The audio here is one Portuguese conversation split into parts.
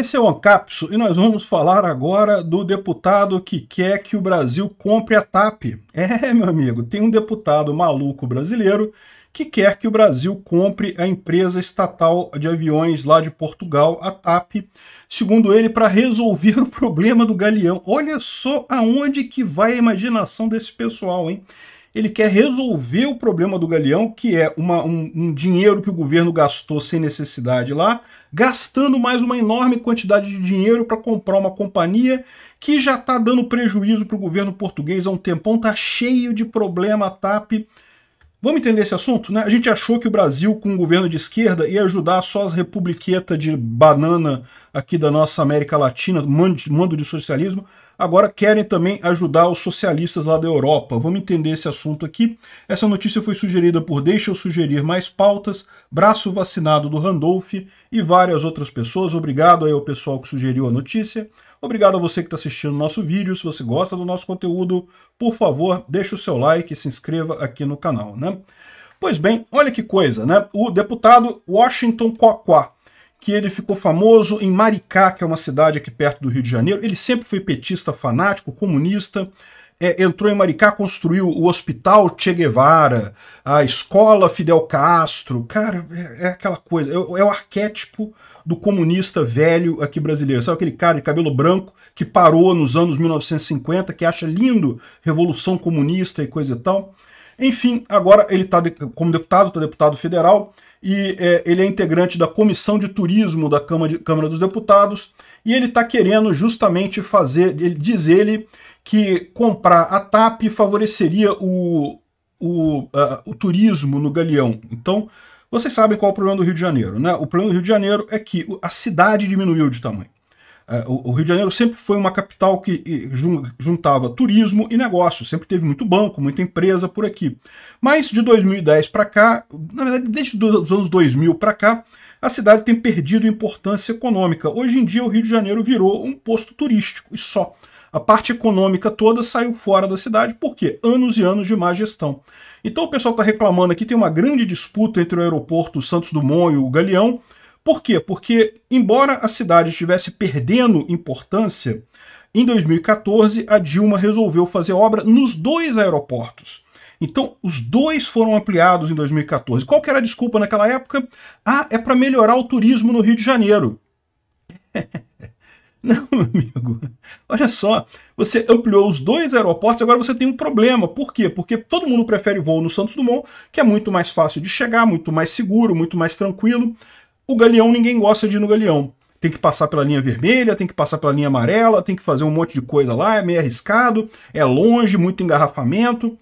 Esse é o Ancapso e nós vamos falar agora do deputado que quer que o Brasil compre a TAP. É, meu amigo, tem um deputado maluco brasileiro que quer que o Brasil compre a empresa estatal de aviões lá de Portugal, a TAP, segundo ele, para resolver o problema do galeão. Olha só aonde que vai a imaginação desse pessoal, hein? ele quer resolver o problema do Galeão, que é uma, um, um, dinheiro que o governo gastou sem necessidade lá, gastando mais uma enorme quantidade de dinheiro para comprar uma companhia que já está dando prejuízo para o governo português há um tempão, está cheio de problema, TAP. Vamos entender esse assunto? Né? A gente achou que o Brasil, com um governo de esquerda, ia ajudar só as republiquetas de banana aqui da nossa América Latina, mando de socialismo, agora querem também ajudar os socialistas lá da Europa. Vamos entender esse assunto aqui. Essa notícia foi sugerida por Deixa eu sugerir mais pautas, braço vacinado do Randolph e várias outras pessoas. Obrigado aí ao pessoal que sugeriu a notícia. Obrigado a você que está assistindo o nosso vídeo. Se você gosta do nosso conteúdo, por favor, deixa o seu like e se inscreva aqui no canal, né? Pois bem, olha que coisa, né? O deputado Washington Quaquá, que ele ficou famoso em Maricá, que é uma cidade aqui perto do Rio de Janeiro. Ele sempre foi petista fanático, comunista. É, entrou em Maricá, construiu o Hospital Che Guevara, a Escola Fidel Castro. Cara, é, é aquela coisa, é, é, o arquétipo do comunista velho aqui brasileiro. Sabe aquele cara de cabelo branco que parou nos anos 1950, que acha lindo Revolução Comunista e coisa e tal? Enfim, agora ele está como deputado, está deputado federal, e é, ele é integrante da Comissão de Turismo da Câmara, de, Câmara dos Deputados, e ele está querendo justamente fazer, ele, diz ele, que comprar a TAP favoreceria o, o, uh, o turismo no Galeão. Então, vocês sabem qual é o problema do Rio de Janeiro, né? O problema do Rio de Janeiro é que a cidade diminuiu de tamanho. É, o Rio de Janeiro sempre foi uma capital que juntava turismo e negócio, sempre teve muito banco, muita empresa por aqui. Mas de 2010 para cá, na verdade, desde os anos 2000 para cá, a cidade tem perdido importância econômica. Hoje em dia, o Rio de Janeiro virou um posto turístico e só. A parte econômica toda saiu fora da cidade, porque anos e anos de má gestão. Então o pessoal está reclamando aqui, tem uma grande disputa entre o aeroporto Santos Dumont e o Galeão, por quê? Porque, embora a cidade estivesse perdendo importância, em 2014 a Dilma resolveu fazer obra nos dois aeroportos. Então, os dois foram ampliados em 2014. Qual que era a desculpa naquela época? Ah, é para melhorar o turismo no Rio de Janeiro. Não, meu amigo. Olha só, você ampliou os dois aeroportos, agora você tem um problema. Por quê? Porque todo mundo prefere voo no Santos Dumont, que é muito mais fácil de chegar, muito mais seguro, muito mais tranquilo. O galeão ninguém gosta de ir no galeão. Tem que passar pela linha vermelha, tem que passar pela linha amarela, tem que fazer um monte de coisa lá, é meio arriscado, é longe, muito engarrafamento.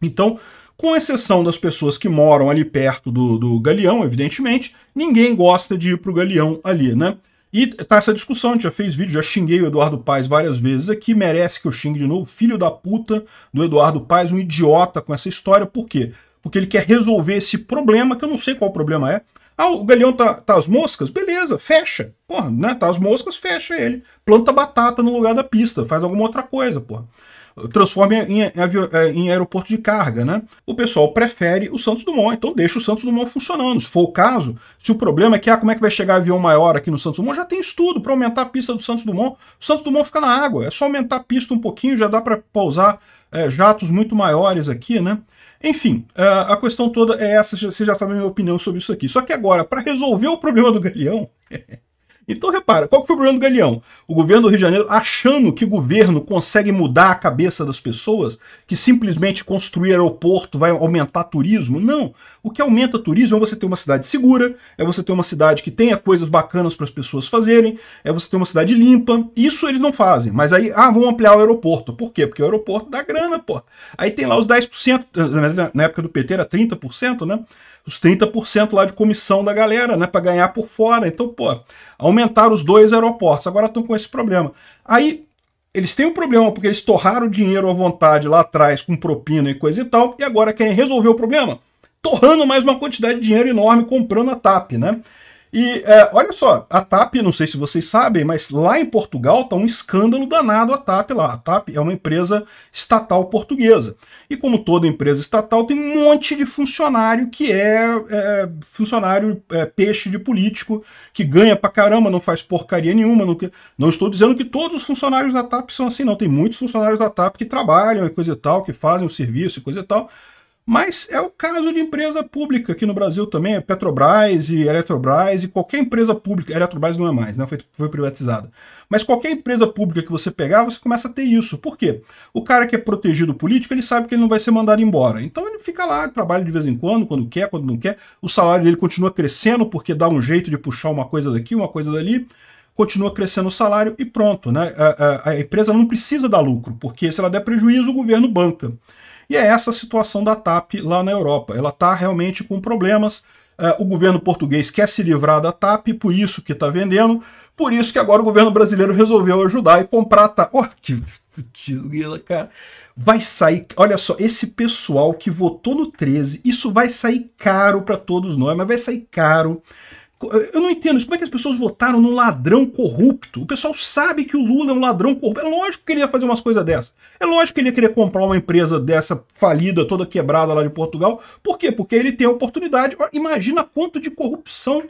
Então, com exceção das pessoas que moram ali perto do, do galeão, evidentemente, ninguém gosta de ir para o galeão ali, né? E tá essa discussão, a gente já fez vídeo, já xinguei o Eduardo Paes várias vezes aqui, merece que eu xingue de novo, filho da puta do Eduardo Paes, um idiota com essa história, por quê? Porque ele quer resolver esse problema, que eu não sei qual problema é, ah, o galeão tá, tá as moscas? Beleza, fecha. Porra, né? Tá as moscas, fecha ele. Planta batata no lugar da pista, faz alguma outra coisa, porra. Transforma em, em, é, em aeroporto de carga, né? O pessoal prefere o Santos Dumont, então deixa o Santos Dumont funcionando. Se for o caso, se o problema é que, ah, como é que vai chegar avião maior aqui no Santos Dumont? Já tem estudo para aumentar a pista do Santos Dumont. O Santos Dumont fica na água, é só aumentar a pista um pouquinho, já dá para pousar é, jatos muito maiores aqui, né? Enfim, a questão toda é essa, você já sabe a minha opinião sobre isso aqui. Só que agora, para resolver o problema do galeão, Então repara, qual foi o problema do Galeão? O governo do Rio de Janeiro achando que o governo consegue mudar a cabeça das pessoas, que simplesmente construir aeroporto vai aumentar turismo. Não. O que aumenta turismo é você ter uma cidade segura, é você ter uma cidade que tenha coisas bacanas para as pessoas fazerem, é você ter uma cidade limpa. Isso eles não fazem. Mas aí, ah, vamos ampliar o aeroporto. Por quê? Porque o aeroporto dá grana, pô. Aí tem lá os 10%, na época do PT era 30%, né? os 30% lá de comissão da galera, né, para ganhar por fora. Então, pô, aumentaram os dois aeroportos, agora estão com esse problema. Aí eles têm um problema porque eles torraram dinheiro à vontade lá atrás com propina e coisa e tal, e agora querem resolver o problema torrando mais uma quantidade de dinheiro enorme comprando a TAP, né? E é, olha só, a TAP, não sei se vocês sabem, mas lá em Portugal está um escândalo danado a TAP lá. A TAP é uma empresa estatal portuguesa. E como toda empresa estatal, tem um monte de funcionário que é, é funcionário é, peixe de político, que ganha pra caramba, não faz porcaria nenhuma. Não, não estou dizendo que todos os funcionários da TAP são assim, não. Tem muitos funcionários da TAP que trabalham e coisa e tal, que fazem o serviço e coisa e tal mas é o caso de empresa pública aqui no Brasil também, é Petrobras e Eletrobras e qualquer empresa pública, Eletrobras não é mais, né? foi, foi privatizada. Mas qualquer empresa pública que você pegar, você começa a ter isso. Por quê? O cara que é protegido político, ele sabe que ele não vai ser mandado embora. Então ele fica lá, trabalha de vez em quando, quando quer, quando não quer. O salário dele continua crescendo porque dá um jeito de puxar uma coisa daqui, uma coisa dali continua crescendo o salário e pronto. Né? A, a, a, empresa não precisa dar lucro, porque se ela der prejuízo, o governo banca. E é essa a situação da TAP lá na Europa. Ela está realmente com problemas. É, o governo português quer se livrar da TAP, por isso que está vendendo. Por isso que agora o governo brasileiro resolveu ajudar e comprar a TAP. Oh, que cara. Vai sair, olha só, esse pessoal que votou no 13, isso vai sair caro para todos nós, mas vai sair caro eh, eu não entendo isso. Como é que as pessoas votaram num ladrão corrupto? O pessoal sabe que o Lula é um ladrão corrupto. É lógico que ele ia fazer umas coisas dessa. É lógico que ele ia querer comprar uma empresa dessa falida, toda quebrada lá de Portugal. Por quê? Porque ele tem a oportunidade. Imagina quanto de corrupção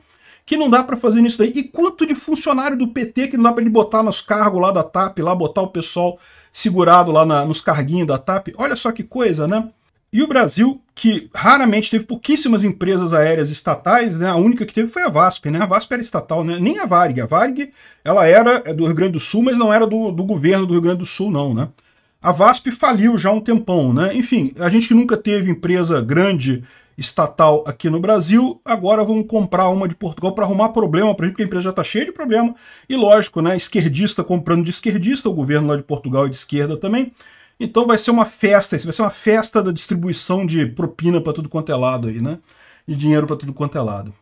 que não dá para fazer nisso daí. E quanto de funcionário do PT que não dá para ele botar nos cargos lá da TAP, lá botar o pessoal segurado lá na, nos carguinhos da TAP. Olha só que coisa, né? E o Brasil, que raramente teve pouquíssimas empresas aéreas estatais, né? A única que teve foi a VASP, né? A VASP era estatal, né? Nem a Varig. A Varig, ela era do Rio Grande do Sul, mas não era do, do governo do Rio Grande do Sul, não, né? A VASP faliu já há um tempão, né? Enfim, a gente que nunca teve empresa grande estatal aqui no Brasil, agora vamos comprar uma de Portugal para arrumar problema para gente, porque a empresa já está cheia de problema. E lógico, né? Esquerdista comprando de esquerdista, o governo lá de Portugal é de esquerda também. Então vai ser uma festa, vai ser uma festa da distribuição de propina para tudo quanto é lado aí, né? E dinheiro para tudo quanto é lado.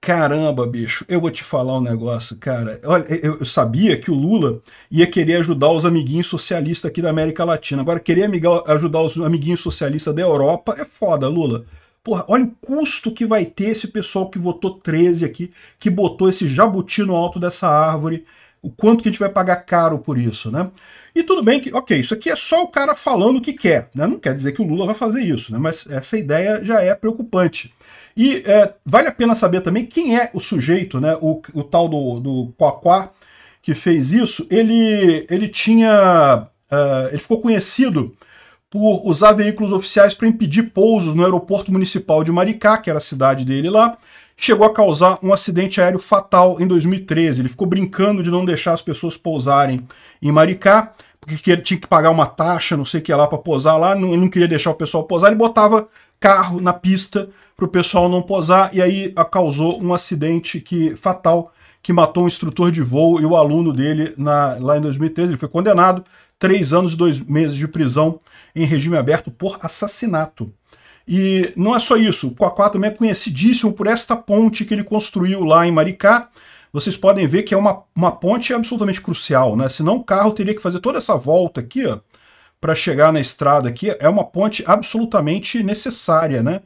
Caramba, bicho, eu vou te falar um negócio, cara. Olha, eu, sabia que o Lula ia querer ajudar os amiguinhos socialistas aqui da América Latina. Agora, querer amigar, ajudar os amiguinhos socialistas da Europa é foda, Lula. Porra, olha o custo que vai ter esse pessoal que votou 13 aqui, que botou esse jabuti no alto dessa árvore, o quanto que a gente vai pagar caro por isso, né? E tudo bem que, ok, isso aqui é só o cara falando o que quer, né? Não quer dizer que o Lula vai fazer isso, né? Mas essa ideia já é preocupante. E é, vale a pena saber também quem é o sujeito, né? O, o tal do, do Quaquá que fez isso, ele, ele tinha. Uh, ele ficou conhecido por usar veículos oficiais para impedir pousos no aeroporto municipal de Maricá, que era a cidade dele lá, chegou a causar um acidente aéreo fatal em 2013. Ele ficou brincando de não deixar as pessoas pousarem em Maricá, porque ele tinha que pagar uma taxa, não sei o que lá, para pousar lá. Não, ele não queria deixar o pessoal pousar, ele botava carro na pista para o pessoal não pousar, e aí ah, causou um acidente que fatal que matou um instrutor de voo e o aluno dele na, lá em 2013. Ele foi condenado três anos e dois meses de prisão em regime aberto por assassinato. E não é só isso, o Coacá também é conhecidíssimo por esta ponte que ele construiu lá em Maricá. Vocês podem ver que é uma, uma ponte absolutamente crucial, né? Senão o carro teria que fazer toda essa volta aqui, ó, para chegar na estrada aqui. É uma ponte absolutamente necessária, né?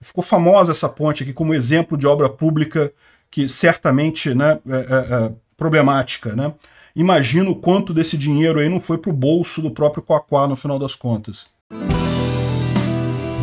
Ficou famosa essa ponte aqui como exemplo de obra pública que certamente né, é, é, é problemática, né? Imagino quanto desse dinheiro aí não foi para o bolso do próprio Coacá no final das contas.